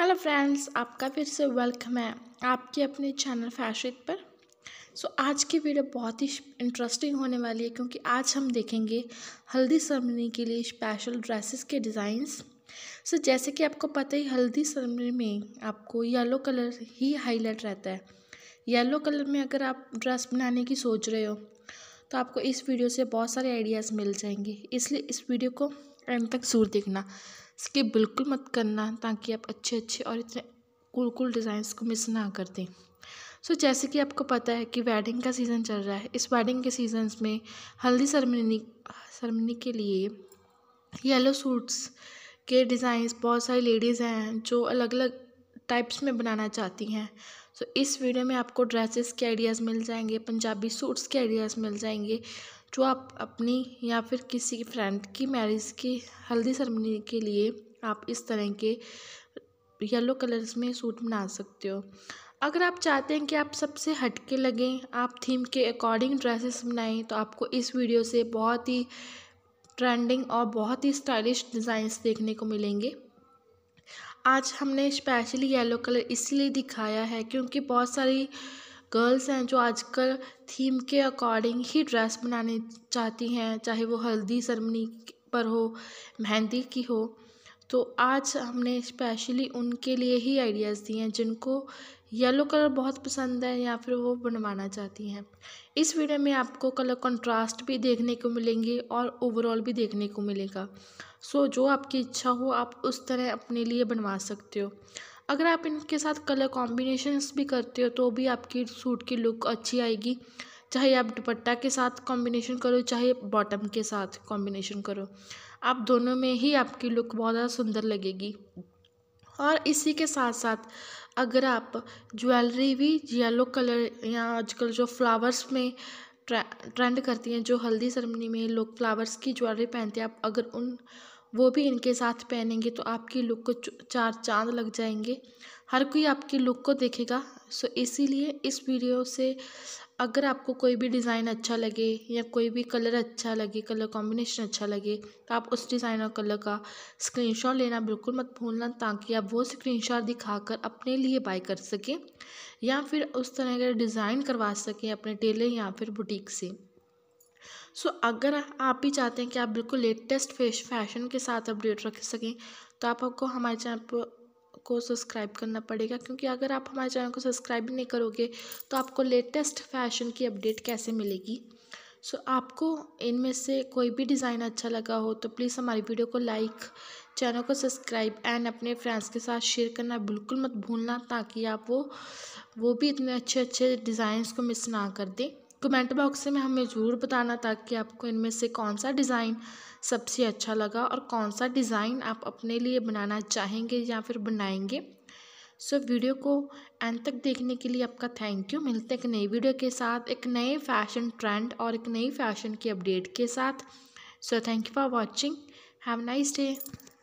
hello friends आपका फिर से वेलकम है आपके अपने चैनल फैशन पर सो so, आज की वीडियो बहुत ही इंटरेस्टिंग होने वाली है क्योंकि आज हम देखेंगे हल्दी सरमनी के लिए स्पेशल ड्रेसेस के डिज़ाइंस सो so, जैसे कि आपको पता ही हल्दी सरमनी में आपको येलो कलर ही हाईलाइट रहता है येलो कलर में अगर आप ड्रेस बनाने की सोच रहे हो तो आपको इस वीडियो से बहुत सारे आइडियाज़ मिल जाएंगे इसलिए इस वीडियो को एंड तक ज़रूर देखना स्किप बिल्कुल मत करना ताकि आप अच्छे अच्छे और इतने कूल कूल डिज़ाइंस को मिस ना कर दें सो so, जैसे कि आपको पता है कि वेडिंग का सीज़न चल रहा है इस वेडिंग के सीजन्स में हल्दी सरमनी सरमनी के लिए येलो सूट्स के डिज़ाइंस बहुत सारी लेडीज़ हैं जो अलग अलग टाइप्स में बनाना चाहती हैं सो so, इस वीडियो में आपको ड्रेसेस के आइडियाज़ मिल जाएंगे पंजाबी सूट्स के आइडियाज़ मिल जाएंगे जो आप अपनी या फिर किसी फ्रेंड की मैरिज की हल्दी सेरेमनी के लिए आप इस तरह के येलो कलर्स में सूट बना सकते हो अगर आप चाहते हैं कि आप सबसे हटके लगें आप थीम के अकॉर्डिंग ड्रेसेस बनाएं तो आपको इस वीडियो से बहुत ही ट्रेंडिंग और बहुत ही स्टाइलिश डिज़ाइंस देखने को मिलेंगे आज हमने स्पेशली येलो कलर इसलिए दिखाया है क्योंकि बहुत सारी गर्ल्स हैं जो आजकल थीम के अकॉर्डिंग ही ड्रेस बनाने चाहती हैं चाहे वो हल्दी सरमनी पर हो मेहंदी की हो तो आज हमने स्पेशली उनके लिए ही आइडियाज़ दिए हैं जिनको येलो कलर बहुत पसंद है या फिर वो बनवाना चाहती हैं इस वीडियो में आपको कलर कंट्रास्ट भी देखने को मिलेंगे और ओवरऑल भी देखने को मिलेगा सो जो आपकी इच्छा हो आप उस तरह अपने लिए बनवा सकते हो अगर आप इनके साथ कलर कॉम्बिनेशंस भी करते हो तो भी आपकी सूट की लुक अच्छी आएगी चाहे आप दुपट्टा के साथ कॉम्बिनेशन करो चाहे बॉटम के साथ कॉम्बिनेशन करो आप दोनों में ही आपकी लुक बहुत ज़्यादा सुंदर लगेगी और इसी के साथ साथ अगर आप ज्वेलरी भी येलो कलर या आजकल जो फ्लावर्स में ट्रेंड करती हैं जो हल्दी सेरेमनी में लोग फ्लावर्स की ज्वेलरी पहनते हैं आप अगर उन वो भी इनके साथ पहनेंगे तो आपकी लुक को चार चांद लग जाएंगे हर कोई आपकी लुक को देखेगा सो इसीलिए इस वीडियो से अगर आपको कोई भी डिज़ाइन अच्छा लगे या कोई भी कलर अच्छा लगे कलर कॉम्बिनेशन अच्छा लगे तो आप उस डिज़ाइन और कलर का स्क्रीनशॉट लेना बिल्कुल मत भूलना ताकि आप वो स्क्रीनशॉट दिखाकर अपने लिए बाय कर सकें या फिर उस तरह का डिज़ाइन करवा सकें अपने टेलर या फिर बुटीक से सो so, अगर आप भी चाहते हैं कि आप बिल्कुल लेटेस्ट फेश फैशन के साथ अपडेट रख सकें तो आप आपको हमारे चैनल को सब्सक्राइब करना पड़ेगा क्योंकि अगर आप हमारे चैनल को सब्सक्राइब नहीं करोगे तो आपको लेटेस्ट फैशन की अपडेट कैसे मिलेगी सो so, आपको इनमें से कोई भी डिज़ाइन अच्छा लगा हो तो प्लीज़ हमारी वीडियो को लाइक चैनल को सब्सक्राइब एंड अपने फ्रेंड्स के साथ शेयर करना बिल्कुल मत भूलना ताकि आप वो वो भी इतने अच्छे अच्छे डिज़ाइंस को मिस ना कर दें कमेंट बॉक्स में हमें ज़रूर बताना ताकि आपको इनमें से कौन सा डिज़ाइन सबसे अच्छा लगा और कौन सा डिज़ाइन आप अपने लिए बनाना चाहेंगे या फिर बनाएंगे सो so, वीडियो को एंड तक देखने के लिए आपका थैंक यू मिलते हैं एक नई वीडियो के साथ एक नए फैशन ट्रेंड और एक नई फैशन की अपडेट के साथ so thank you for watching have nice day